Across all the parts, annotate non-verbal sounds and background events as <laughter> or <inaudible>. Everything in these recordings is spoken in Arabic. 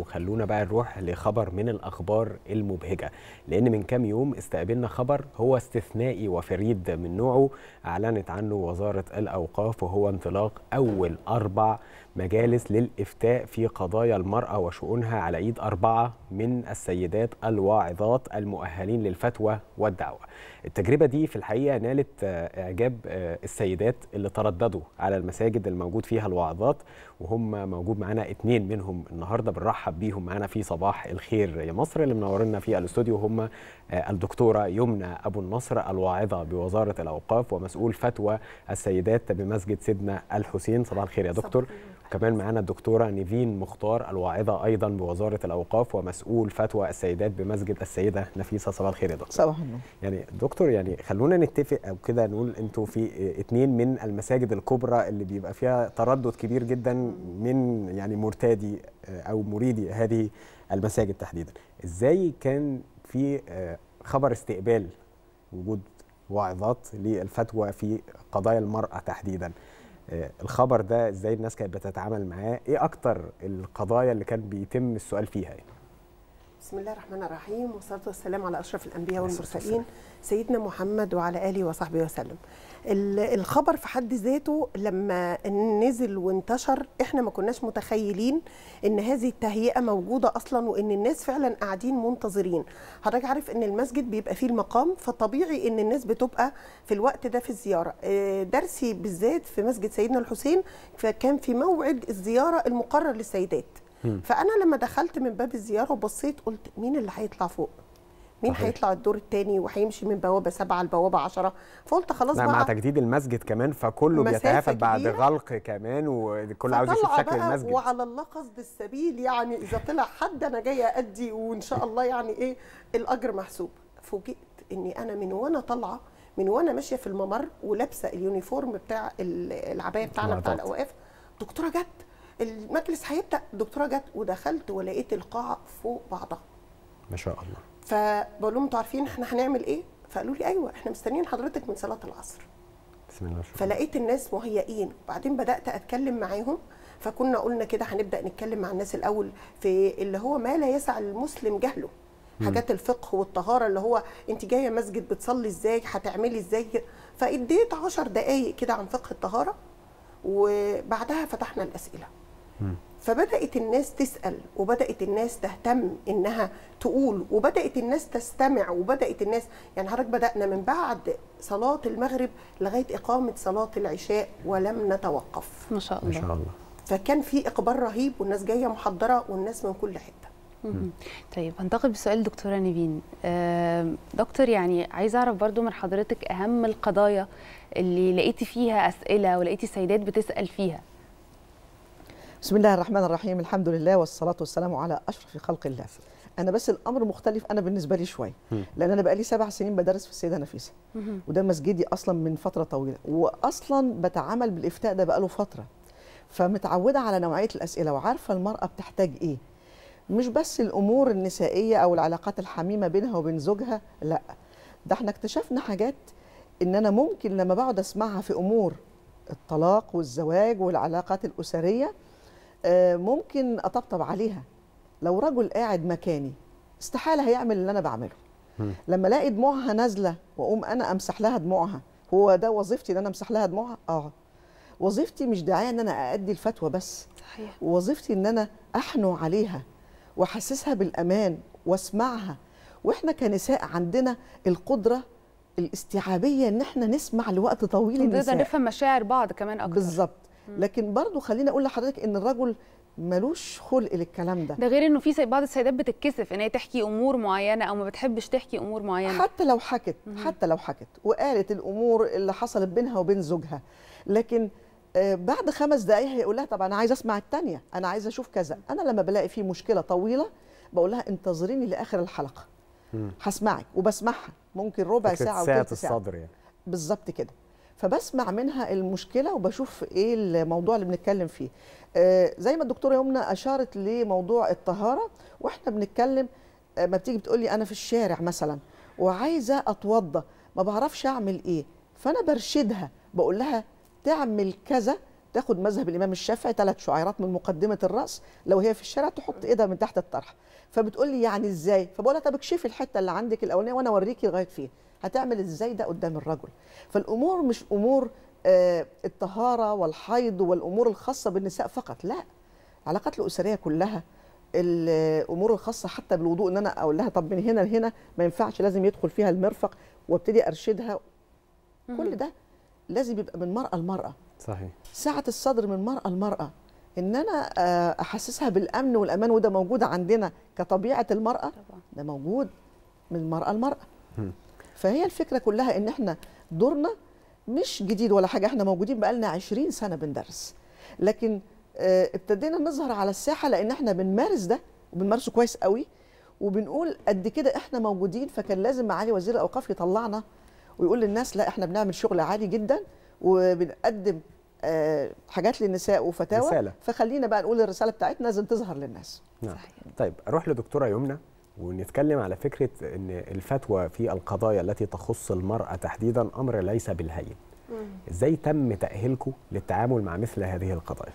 وخلونا بقى نروح لخبر من الاخبار المبهجه لان من كام يوم استقبلنا خبر هو استثنائي وفريد من نوعه اعلنت عنه وزاره الاوقاف وهو انطلاق اول اربع مجالس للإفتاء في قضايا المرأة وشؤونها على إيد أربعة من السيدات الواعظات المؤهلين للفتوى والدعوة التجربة دي في الحقيقة نالت آه، إعجاب آه، السيدات اللي ترددوا على المساجد الموجود فيها الواعظات وهم موجود معانا اتنين منهم النهاردة بنرحب بيهم معانا في صباح الخير يا مصر اللي منورنا في الاستوديو هم آه، الدكتورة يمنى أبو النصر الواعظة بوزارة الأوقاف ومسؤول فتوى السيدات بمسجد سيدنا الحسين صباح الخير يا دكتور كمان معانا الدكتورة نيفين مختار الواعظة أيضا بوزارة الأوقاف ومسؤول فتوى السيدات بمسجد السيدة نفيسة صباح الخير يا دكتور صباح النور يعني دكتور يعني خلونا نتفق أو كده نقول أنتوا في اتنين من المساجد الكبرى اللي بيبقى فيها تردد كبير جدا من يعني مرتادي آه، أو مريدي هذه المساجد تحديدا إزاي كان في آه، خبر استقبال وجود واعظات للفتوى في قضايا المرأة تحديدا آه، الخبر ده ازاي الناس كانت بتتعامل معاه ايه اكتر القضايا اللي كان بيتم السؤال فيها يعني؟ بسم الله الرحمن الرحيم والصلاة والسلام على أشرف الأنبياء والمرسلين سيدنا محمد وعلى آله وصحبه وسلم الخبر في حد ذاته لما نزل وانتشر احنا ما كناش متخيلين ان هذه التهيئة موجودة أصلا وان الناس فعلا قاعدين منتظرين حضرتك عارف ان المسجد بيبقى فيه المقام فطبيعي ان الناس بتبقى في الوقت ده في الزيارة آه، درسي بالذات في مسجد سيدنا الحسين فكان في موعد الزيارة المقرر للسيدات فانا لما دخلت من باب الزياره وبصيت قلت مين اللي هيطلع فوق مين هيطلع الدور الثاني وهيمشي من بوابه سبعه لبوابه عشرة فقلت خلاص بقى مع تجديد المسجد كمان فكله بيتهافت بعد غلق كمان وكل عاوز يشوف شكل المسجد وعلى الله قصد السبيل يعني اذا طلع حد انا جايه ادي وان شاء <laughs> الله يعني ايه الاجر محسوب فوجئت اني انا من وانا طالعه من وانا ماشيه في الممر ولابسه اليونيفورم بتاع العبايه بتاعنا بتاع الاوقاف دكتوره جت المجلس هيبدا دكتوره جت ودخلت ولقيت القاعه فوق بعضها ما شاء الله فبقول لهم انتوا عارفين احنا هنعمل ايه فقالوا لي ايوه احنا مستنيين حضرتك من صلاه العصر بسم الله فلقيت الناس مهيئين وبعدين بدات اتكلم معاهم فكنا قلنا كده هنبدا نتكلم مع الناس الاول في اللي هو ما لا يسع المسلم جهله حاجات الفقه والطهاره اللي هو انت جايه مسجد بتصلي ازاي هتعملي ازاي فاديت 10 دقائق كده عن فقه الطهاره وبعدها فتحنا الاسئله فبدات الناس تسال وبدات الناس تهتم انها تقول وبدات الناس تستمع وبدات الناس يعني حضرتك بدانا من بعد صلاه المغرب لغايه اقامه صلاه العشاء ولم نتوقف ما شاء الله ما شاء الله فكان في اقبال رهيب والناس جايه محضره والناس من كل حته طيب هنتقل بسؤال دكتوره نيفين دكتور يعني عايزه اعرف برضو من حضرتك اهم القضايا اللي لقيتي فيها اسئله ولقيتي سيدات بتسال فيها بسم الله الرحمن الرحيم الحمد لله والصلاة والسلام على أشرف خلق الله أنا بس الأمر مختلف أنا بالنسبة لي شوية لأن أنا بقالي سبع سنين بدرس في السيدة نفيسة وده مسجدي أصلا من فترة طويلة وأصلا بتعامل بالإفتاء ده بقاله فترة فمتعودة على نوعية الأسئلة وعارفة المرأة بتحتاج إيه مش بس الأمور النسائية أو العلاقات الحميمة بينها وبين زوجها لا ده احنا اكتشفنا حاجات إن أنا ممكن لما بقعد أسمعها في أمور الطلاق والزواج والعلاقات الأسرية آه، ممكن اطبطب عليها لو رجل قاعد مكاني استحاله هيعمل اللي انا بعمله لما الاقي دموعها نازله واقوم انا امسح لها دموعها هو ده وظيفتي ان انا امسح لها دموعها اه وظيفتي مش داعيه ان انا ادي الفتوى بس صحيح وظيفتي ان انا احنو عليها واحسسها بالامان واسمعها واحنا كنساء عندنا القدره الاستيعابيه ان احنا نسمع لوقت طويل النساء نقدر نفهم مشاعر بعض كمان اكتر بالظبط لكن برضو خليني اقول لحضرتك ان الرجل ملوش خلق للكلام ده ده غير انه في بعض السيدات بتتكسف ان هي تحكي امور معينه او ما بتحبش تحكي امور معينه حتى لو حكت حتى لو حكت وقالت الامور اللي حصلت بينها وبين زوجها لكن آه، بعد خمس دقايق هيقول لها طب انا عايز اسمع الثانيه انا عايز اشوف كذا انا لما بلاقي في مشكله طويله بقول لها انتظريني لاخر الحلقه هسمعك وبسمعها ممكن ربع ساعه وثلث ساعه الصدر يعني بالظبط كده فبسمع منها المشكله وبشوف ايه الموضوع اللي بنتكلم فيه آه، زي ما الدكتوره يمنى اشارت لموضوع الطهاره واحنا بنتكلم آه، ما بتيجي بتقولي انا في الشارع مثلا وعايزه اتوضى ما بعرفش اعمل ايه فانا برشدها بقول لها تعمل كذا تاخد مذهب الامام الشافعي ثلاث شعيرات من مقدمه الراس لو هي في الشارع تحط ايدها من تحت الطرح فبتقول لي يعني ازاي فبقول لها طب اكشفي الحته اللي عندك الاولانيه وانا اوريكي لغايه فين هتعمل ازاي ده قدام الرجل فالامور مش امور آه، الطهاره والحيض والامور الخاصه بالنساء فقط لا العلاقات الاسريه كلها الامور الخاصه حتى بالوضوء ان انا اقول لها طب من هنا لهنا ما ينفعش لازم يدخل فيها المرفق وابتدي ارشدها كل ده لازم يبقى من مرأة لمرأة صحيح سعة الصدر من مرأة لمرأة إن أنا آه، أحسسها بالأمن والأمان وده موجود عندنا كطبيعة المرأة طبعا. ده موجود من مرأة لمرأة فهي الفكره كلها ان احنا دورنا مش جديد ولا حاجه احنا موجودين بقالنا 20 سنه بندرس لكن آه، ابتدينا نظهر على الساحه لان احنا بنمارس ده وبنمارسه كويس قوي وبنقول قد كده احنا موجودين فكان لازم معالي وزير الاوقاف يطلعنا ويقول للناس لا احنا بنعمل شغل عالي جدا وبنقدم آه، حاجات للنساء وفتاوى رسالة. فخلينا بقى نقول الرساله بتاعتنا لازم تظهر للناس نعم. صحيح. طيب اروح لدكتوره يمنى ونتكلم على فكرة أن الفتوى في القضايا التي تخص المرأة تحديدا أمر ليس بالهين إزاي تم تأهيلكم للتعامل مع مثل هذه القضايا؟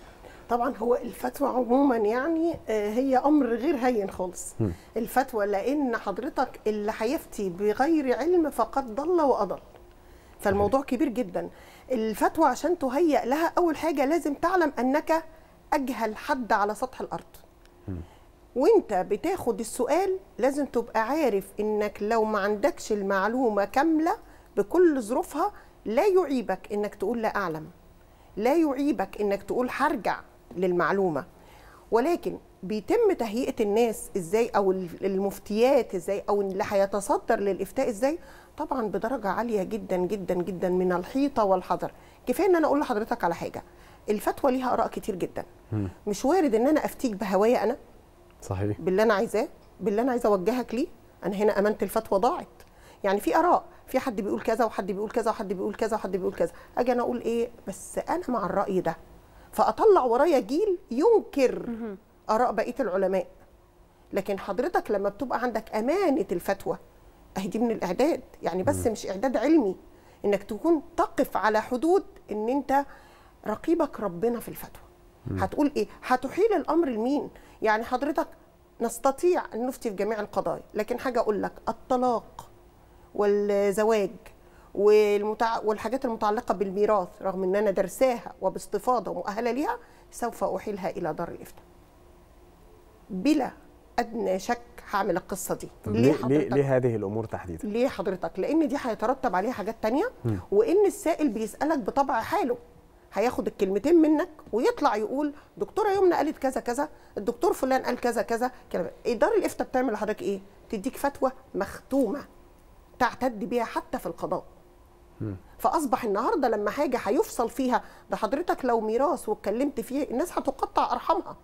طبعا هو الفتوى عموما يعني آه، هي امر غير هين خالص الفتوى لان حضرتك اللي هيفتي بغير علم فقد ضل واضل فالموضوع كبير جدا الفتوى عشان تهيئ لها اول حاجه لازم تعلم انك اجهل حد على سطح الارض وانت بتاخد السؤال لازم تبقى عارف انك لو ما عندكش المعلومه كامله بكل ظروفها لا يعيبك انك تقول لا اعلم لا يعيبك انك تقول هرجع للمعلومه ولكن بيتم تهيئه الناس ازاي او المفتيات ازاي او اللي هيتصدر للافتاء ازاي طبعا بدرجه عاليه جدا جدا جدا من الحيطه والحذر كفايه ان انا اقول لحضرتك على حاجه الفتوى ليها اراء كتير جدا مش وارد ان انا افتيك بهوايا انا صحيح باللي انا عايزاه باللي انا عايزه اوجهك ليه انا هنا امانه الفتوى ضاعت يعني في اراء في حد بيقول كذا وحد بيقول كذا وحد بيقول كذا وحد بيقول كذا اجي انا اقول ايه بس انا مع الراي ده فاطلع ورايا جيل ينكر اراء بقيه العلماء لكن حضرتك لما بتبقى عندك امانه الفتوى اهي دي من الاعداد يعني بس مش اعداد علمي انك تكون تقف على حدود ان انت رقيبك ربنا في الفتوى هتقول ايه هتحيل الامر لمين يعني حضرتك نستطيع أن نفتي في جميع القضايا لكن حاجة أقول لك الطلاق والزواج والمتع... والحاجات المتعلقة بالميراث رغم أن أنا درساها وباستفاضة ومؤهلة ليها سوف أحيلها إلى دار الإفتاء بلا ادنى شك هعمل القصه دي ليه حضرتك ليه هذه الامور تحديدا ليه حضرتك لان دي هيترتب عليها حاجات تانية م. وان السائل بيسالك بطبع حاله هياخد الكلمتين منك ويطلع يقول دكتوره يمنى قالت كذا كذا الدكتور فلان قال كذا كذا كلام دار الافتاء بتعمل لحضرتك ايه تديك فتوى مختومه تعتد بيها حتى في القضاء م. فاصبح النهارده لما حاجه هيفصل فيها ده حضرتك لو ميراث واتكلمت فيه الناس هتقطع ارحامها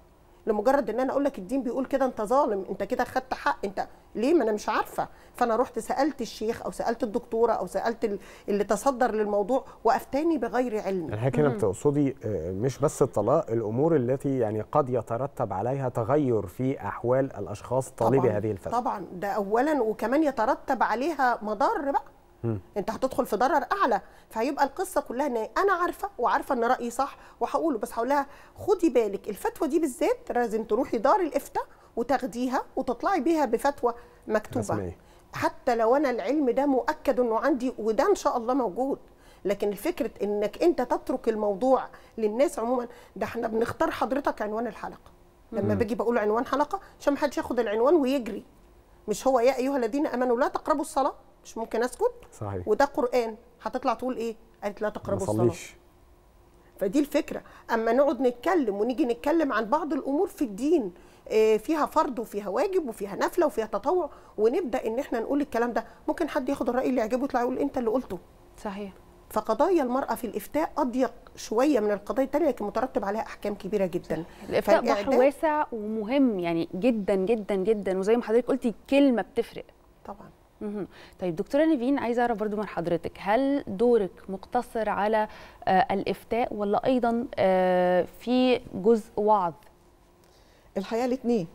لمجرد ان انا اقول لك الدين بيقول كده انت ظالم انت كده خدت حق انت ليه ما انا مش عارفه فانا رحت سالت الشيخ او سالت الدكتوره او سالت اللي تصدر للموضوع وافتاني بغير علم يعني حضرتك هنا بتقصدي مش بس الطلاق الامور التي يعني قد يترتب عليها تغير في احوال الاشخاص طالبي هذه الفتوى طبعا ده اولا وكمان يترتب عليها مضار بقى م. انت هتدخل في ضرر اعلى فهيبقى القصه كلها ان انا عارفه وعارفه ان رايي صح وهقوله بس هقولها خدي بالك الفتوى دي بالذات لازم تروحي دار الافتاء وتاخديها وتطلعي بيها بفتوى مكتوبه رسمي. حتى لو انا العلم ده مؤكد انه عندي وده ان شاء الله موجود لكن فكره انك انت تترك الموضوع للناس عموما ده احنا بنختار حضرتك عنوان الحلقه لما باجي بقول عنوان حلقه عشان ما حدش ياخد العنوان ويجري مش هو يا ايها الذين امنوا لا تقربوا الصلاه مش ممكن اسكت صحيح وده قران هتطلع تقول ايه قالت لا تقربوا الصلاه فدي الفكره اما نقعد نتكلم ونيجي نتكلم عن بعض الامور في الدين آه، فيها فرض وفيها واجب وفيها نفله وفيها تطوع ونبدا ان احنا نقول الكلام ده ممكن حد ياخد الراي اللي يعجبه يطلع يقول انت اللي قلته صحيح فقضايا المرأة في الإفتاء أضيق شوية من القضايا التانية لكن مترتب عليها أحكام كبيرة جدا الإفتاء بحر واسع ومهم يعني جدا جدا جدا وزي ما حضرتك قلتي كلمة بتفرق طبعا طيب دكتورة نيفين عايزة أعرف برضو من حضرتك هل دورك مقتصر على آه، الإفتاء ولا أيضا آه، في جزء وعظ؟ الحقيقة الاثنين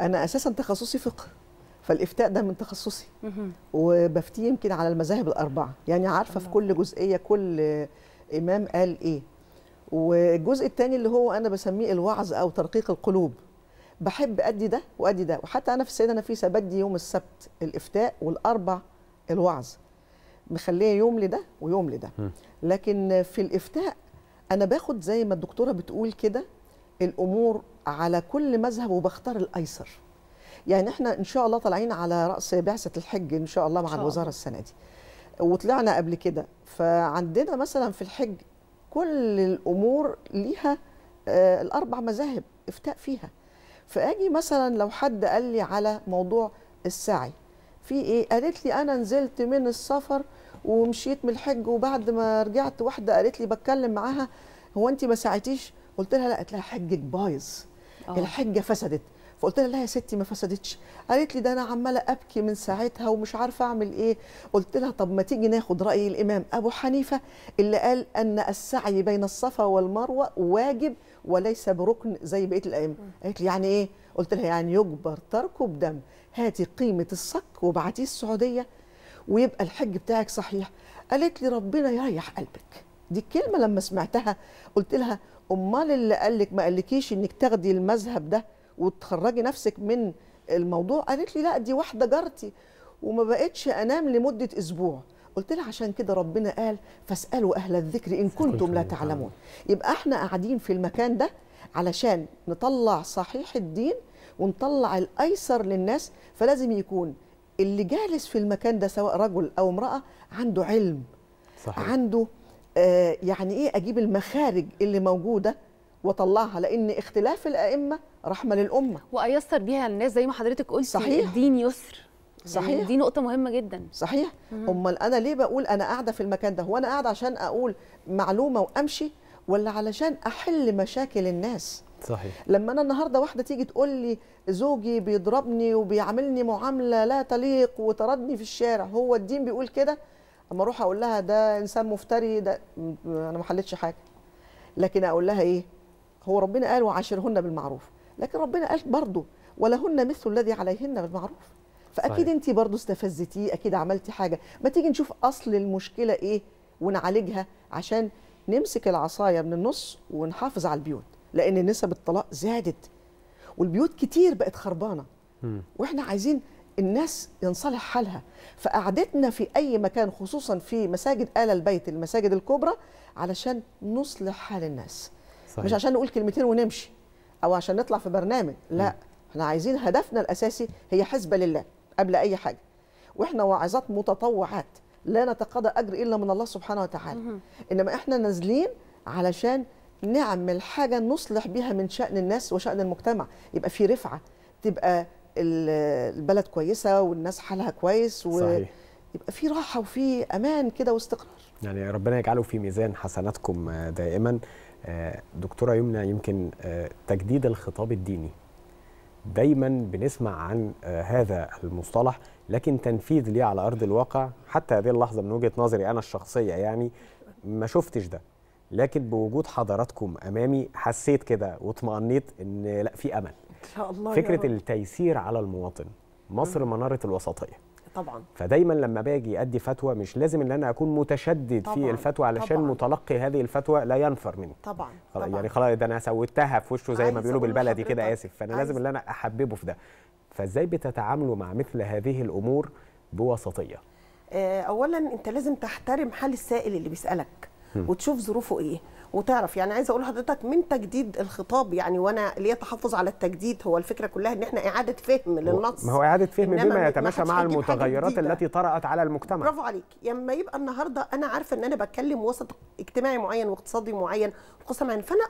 أنا أساسا تخصصي فقه فالافتاء ده من تخصصي وبفتي يمكن على المذاهب الاربعه يعني عارفه في كل جزئيه كل امام قال ايه والجزء الثاني اللي هو انا بسميه الوعظ او ترقيق القلوب بحب ادي ده وادي ده وحتى انا في السيده نفيسه بدي يوم السبت الافتاء والاربع الوعظ مخليه يوم لده ويوم لده لكن في الافتاء انا باخد زي ما الدكتوره بتقول كده الامور على كل مذهب وبختار الايسر يعني احنا ان شاء الله طالعين على راس بعثه الحج ان شاء الله مع شاء الوزاره الله. السنه دي وطلعنا قبل كده فعندنا مثلا في الحج كل الامور ليها آه الاربع مذاهب افتاء فيها فاجي مثلا لو حد قال لي على موضوع السعي في ايه قالت لي انا نزلت من السفر ومشيت من الحج وبعد ما رجعت واحده قالت لي بتكلم معاها هو انت ما ساعتيش قلت لها لا قالت لها حجك بايظ آه. الحجه فسدت فقلت لها لا يا ستي ما فسدتش قالت لي ده انا عماله ابكي من ساعتها ومش عارفه اعمل ايه قلت لها طب ما تيجي ناخد راي الامام ابو حنيفه اللي قال ان السعي بين الصفا والمروه واجب وليس بركن زي بقيه الائمه قالت لي يعني ايه قلت لها يعني يجبر تركه بدم هاتي قيمه الصك وبعتيه السعوديه ويبقى الحج بتاعك صحيح قالت لي ربنا يريح قلبك دي الكلمه لما سمعتها قلت لها امال اللي قال لك ما قالكيش انك تاخدي المذهب ده وتخرجي نفسك من الموضوع قالت لي لا دي واحده جارتي وما بقتش انام لمده اسبوع قلت لها عشان كده ربنا قال فاسالوا اهل الذكر ان كنتم لا تعلمون يبقى احنا قاعدين في المكان ده علشان نطلع صحيح الدين ونطلع الايسر للناس فلازم يكون اللي جالس في المكان ده سواء رجل او امراه عنده علم صحيح. عنده آه يعني ايه اجيب المخارج اللي موجوده واطلعها لان اختلاف الائمه رحمه للامه وايسر بيها الناس زي ما حضرتك قلت صحيح الدين يسر يعني صحيح دي نقطة مهمة جدا صحيح أمال أنا ليه بقول أنا قاعدة في المكان ده هو أنا قاعدة عشان أقول معلومة وأمشي ولا علشان أحل مشاكل الناس صحيح لما أنا النهاردة واحدة تيجي تقول لي زوجي بيضربني وبيعاملني معاملة لا تليق وطردني في الشارع هو الدين بيقول كده أما أروح أقول لها ده إنسان مفتري ده أنا ما حلتش حاجة لكن أقول لها إيه هو ربنا قال وعاشرهن بالمعروف لكن ربنا قال برضه ولهن مثل الذي عليهن بالمعروف فاكيد انت برضه استفزتيه اكيد عملتي حاجه ما تيجي نشوف اصل المشكله ايه ونعالجها عشان نمسك العصايه من النص ونحافظ على البيوت لان نسب الطلاق زادت والبيوت كتير بقت خربانه واحنا عايزين الناس ينصلح حالها فقعدتنا في اي مكان خصوصا في مساجد ال البيت المساجد الكبرى علشان نصلح حال الناس صحيح. مش عشان نقول كلمتين ونمشي او عشان نطلع في برنامج لا احنا عايزين هدفنا الاساسي هي حسبه لله قبل اي حاجه واحنا واعظات متطوعات لا نتقاضى اجر الا من الله سبحانه وتعالى انما احنا نازلين علشان نعمل حاجه نصلح بيها من شان الناس وشان المجتمع يبقى في رفعه تبقى البلد كويسه والناس حالها كويس و... صحيح. يبقى في راحه وفي امان كده واستقرار يعني ربنا يجعله في ميزان حسناتكم دائما دكتوره يمنى يمكن آه، تجديد الخطاب الديني دايما بنسمع عن آه، هذا المصطلح لكن تنفيذ ليه على ارض الواقع حتى هذه اللحظه من وجهه نظري انا الشخصيه يعني ما شفتش ده لكن بوجود حضراتكم امامي حسيت كده واطمأنيت ان لا في امل ان شاء الله فكره التيسير على المواطن مصر مناره الوسطيه طبعا فدايما لما باجي ادي فتوى مش لازم ان انا اكون متشدد طبعا. في الفتوى علشان طبعا. متلقي هذه الفتوى لا ينفر مني طبعا, يعني طبعا. يعني خلاص ده انا سويتها في وشه زي ما بيقولوا بالبلدي كده اسف فانا لازم ان انا احببه في ده فازاي بتتعاملوا مع مثل هذه الامور بوسطيه آه، اولا انت لازم تحترم حال السائل اللي بيسالك وتشوف ظروفه ايه وتعرف يعني عايزه اقول لحضرتك من تجديد الخطاب يعني وانا ليه تحفظ على التجديد هو الفكره كلها ان احنا اعاده فهم للنص ما هو اعاده فهم بما يتماشى مع المتغيرات التي طرات على المجتمع برافو عليك لما يبقى النهارده انا عارفه ان انا بتكلم وسط اجتماعي معين واقتصادي معين خصوصا يعني، فانا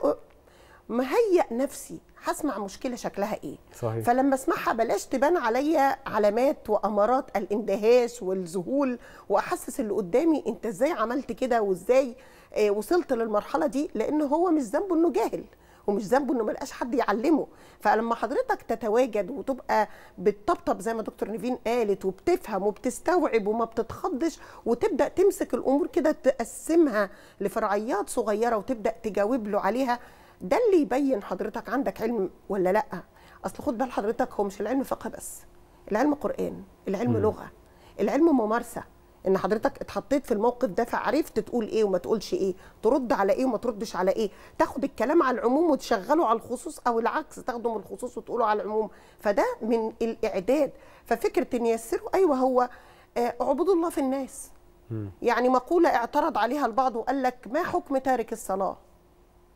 مهيئ نفسي هسمع مشكله شكلها ايه صحيح. فلما اسمعها بلاش تبان عليا علامات وامارات الاندهاش والذهول واحسس اللي قدامي انت ازاي عملت كده وازاي آه، وصلت للمرحله دي لان هو مش ذنبه انه جاهل ومش ذنبه انه ملقاش حد يعلمه فلما حضرتك تتواجد وتبقى بتطبطب زي ما دكتور نيفين قالت وبتفهم وبتستوعب وما بتتخضش وتبدا تمسك الامور كده تقسمها لفرعيات صغيره وتبدا تجاوب له عليها ده اللي يبين حضرتك عندك علم ولا لا اصل خد بال حضرتك هو مش العلم فقه بس العلم قران العلم م. لغه العلم ممارسه ان حضرتك اتحطيت في الموقف ده فعرفت تقول ايه وما تقولش ايه ترد على ايه وما تردش على ايه تاخد الكلام على العموم وتشغله على الخصوص او العكس تاخده من الخصوص وتقوله على العموم فده من الاعداد ففكره ان يسروا ايوه هو اعبدوا آه، الله في الناس يعني مقوله اعترض عليها البعض وقال لك ما حكم تارك الصلاه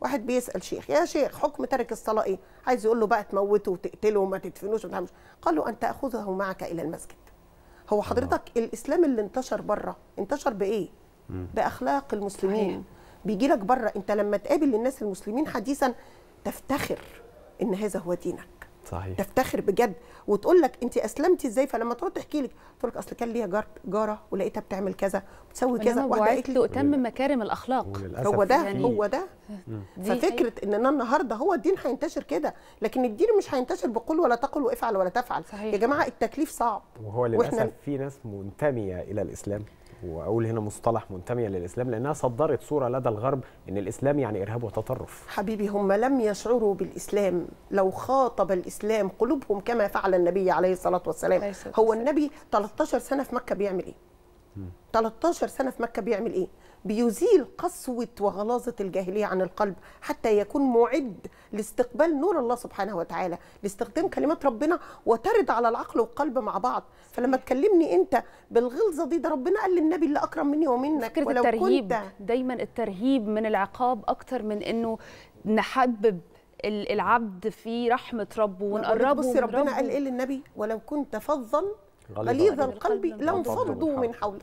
واحد بيسال شيخ يا شيخ حكم ترك الصلاه ايه عايز يقول له بقى تموته وتقتله وما تدفنوش وما قال له ان تاخذه معك الى المسجد هو حضرتك الاسلام اللي انتشر بره انتشر بايه باخلاق المسلمين بيجي لك بره انت لما تقابل الناس المسلمين حديثا تفتخر ان هذا هو دينك صحيح تفتخر بجد وتقول لك انت اسلمتي ازاي فلما تقعد تحكي لك تقول لك اصل كان ليا جار جاره ولقيتها بتعمل كذا بتسوي كذا واحده قالت لي اتم مكارم الاخلاق هو ده يعني هو ده ففكره ان انا النهارده هو الدين هينتشر كده لكن الدين مش هينتشر بقول ولا تقل وافعل ولا تفعل صحيح. يا جماعه التكليف صعب وهو للاسف في ناس منتميه الى الاسلام واقول هنا مصطلح منتميه للاسلام لانها صدرت صوره لدى الغرب ان الاسلام يعني ارهاب وتطرف حبيبي هم لم يشعروا بالاسلام لو خاطب الاسلام قلوبهم كما فعل النبي عليه الصلاه والسلام عليه الصلاة هو النبي 13 سنه في مكه بيعمل ايه 13 سنه في مكه بيعمل ايه بيزيل قسوة وغلاظة الجاهلية عن القلب حتى يكون معد لاستقبال نور الله سبحانه وتعالى لاستخدام كلمات ربنا وترد على العقل والقلب مع بعض فلما تكلمني انت بالغلظة دي ده ربنا قال للنبي اللي أكرم مني ومنك فكرة ولو الترهيب كنت دايما الترهيب من العقاب أكتر من أنه نحبب العبد في رحمة ربه ونقربه بصي ربنا قال إيه للنبي ولو كنت فظا غليظ القلب لانفضوا من حول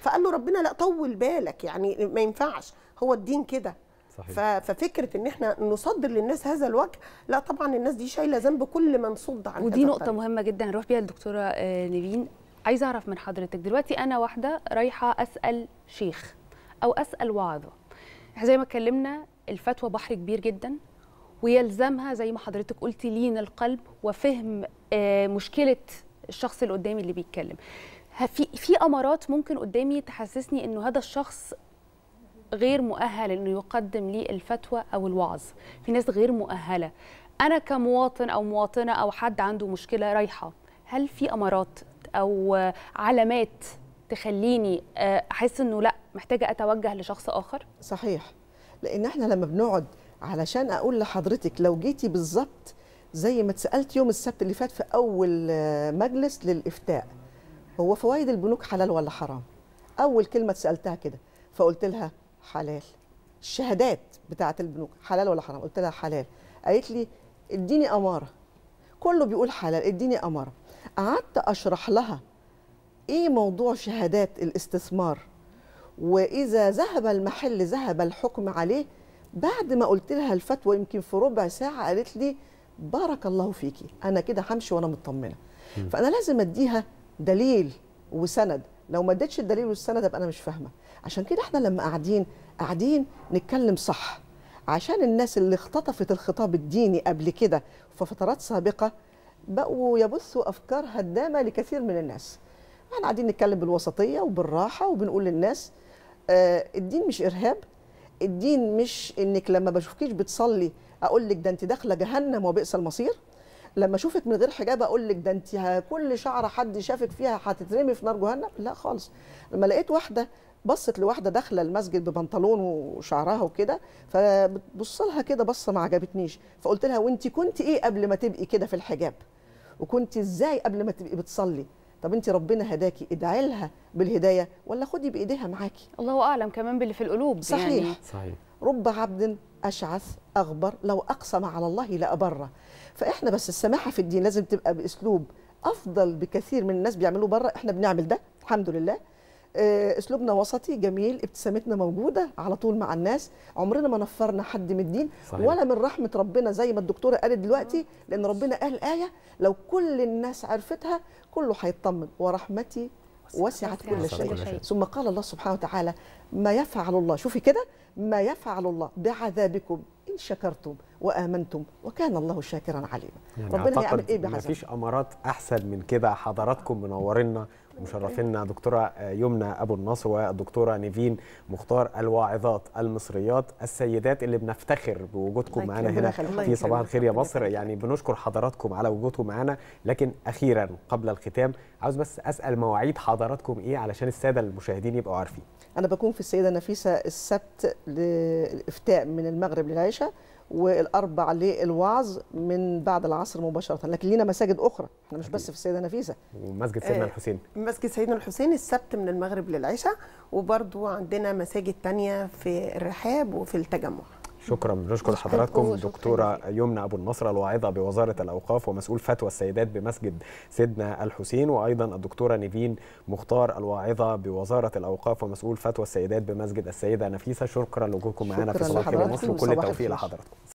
فقال له ربنا لا طول بالك يعني ما ينفعش هو الدين كده صحيح. ففكره ان احنا نصدر للناس هذا الوجه لا طبعا الناس دي شايله ذنب كل من صد عن ودي نقطه الطريق. مهمه جدا هنروح بيها للدكتوره آه، نيفين عايزه اعرف من حضرتك دلوقتي انا واحده رايحه اسال شيخ او اسال واعظه زي ما اتكلمنا الفتوى بحر كبير جدا ويلزمها زي ما حضرتك قلتي لين القلب وفهم آه، مشكله الشخص اللي قدامي اللي بيتكلم في في امارات ممكن قدامي تحسسني انه هذا الشخص غير مؤهل انه يقدم لي الفتوى او الوعظ في ناس غير مؤهله انا كمواطن او مواطنه او حد عنده مشكله رايحه هل في امارات او علامات تخليني آه، احس انه لا محتاجه اتوجه لشخص اخر صحيح لان احنا لما بنقعد علشان اقول لحضرتك لو جيتي بالظبط زي ما اتسالت يوم السبت اللي فات في اول آه، مجلس للافتاء هو فوائد البنوك حلال ولا حرام اول كلمه اتسالتها كده فقلت لها حلال الشهادات بتاعه البنوك حلال ولا حرام قلت لها حلال قالت لي اديني اماره كله بيقول حلال اديني اماره قعدت اشرح لها ايه موضوع شهادات الاستثمار واذا ذهب المحل ذهب الحكم عليه بعد ما قلت لها الفتوى يمكن في ربع ساعه قالت لي بارك الله فيكي انا كده همشي وانا مطمنه فانا لازم اديها دليل وسند لو ما اديتش الدليل والسند ابقى انا مش فاهمه عشان كده احنا لما قاعدين قاعدين نتكلم صح عشان الناس اللي اختطفت الخطاب الديني قبل كده في فترات سابقه بقوا يبثوا افكار هدامه لكثير من الناس احنا قاعدين نتكلم بالوسطيه وبالراحه وبنقول للناس آه الدين مش ارهاب الدين مش انك لما بشوفكيش بتصلي اقول لك ده انت داخله جهنم وبئس المصير لما اشوفك من غير حجاب اقول لك ده انت كل شعره حد شافك فيها هتترمي في نار جهنم لا خالص لما لقيت واحده بصت لواحده داخله المسجد ببنطلون وشعرها وكده فبتبص لها كده بصه ما عجبتنيش فقلت لها وانت كنت ايه قبل ما تبقي كده في الحجاب وكنت ازاي قبل ما تبقي بتصلي طب انت ربنا هداكي ادعي لها بالهدايه ولا خدي بايديها معاكي الله اعلم كمان باللي في القلوب صحيح يعني. صحيح رب عبد أشعث أغبر لو أقسم على الله لأبره فإحنا بس السماحة في الدين لازم تبقى بأسلوب أفضل بكثير من الناس بيعملوه بره إحنا بنعمل ده الحمد لله آه، اسلوبنا وسطي جميل ابتسامتنا موجوده على طول مع الناس عمرنا ما نفرنا حد من الدين صحيح. ولا من رحمه ربنا زي ما الدكتوره قالت دلوقتي آه. لان ربنا قال ايه لو كل الناس عرفتها كله هيطمن ورحمتي وسعت كل شيء ثم قال الله سبحانه وتعالى ما يفعل الله شوفي كده ما يفعل الله بعذابكم ان شكرتم وامنتم وكان الله شاكرا عليما يعني ربنا يعمل ايه بعذاب مفيش امارات احسن من كده حضراتكم منورينا مشرفينا دكتوره آه، يمنى ابو النصر والدكتوره نيفين مختار الواعظات المصريات السيدات اللي بنفتخر بوجودكم معانا هنا في صباح الخير يا مصر يعني بنشكر حضراتكم على وجودكم معانا لكن اخيرا قبل الختام عاوز بس اسال مواعيد حضراتكم ايه علشان الساده المشاهدين يبقوا عارفين انا بكون في السيده نفيسه السبت لافتاء من المغرب للعشاء والاربع للوعظ من بعد العصر مباشره لكن لينا مساجد اخرى احنا مش بس في السيده نفيسه ومسجد سيدنا آه، الحسين مسجد سيدنا الحسين السبت من المغرب للعشاء وبرضو عندنا مساجد تانية في الرحاب وفي التجمع شكرا بنشكر حضراتكم الدكتوره يمنى ابو النصر الواعظه بوزاره الاوقاف ومسؤول فتوى السيدات بمسجد سيدنا الحسين وايضا الدكتوره نيفين مختار الواعظه بوزاره الاوقاف ومسؤول فتوى السيدات بمسجد السيده نفيسه شكرا لوجودكم معنا في صباح مصر وكل التوفيق لحضراتكم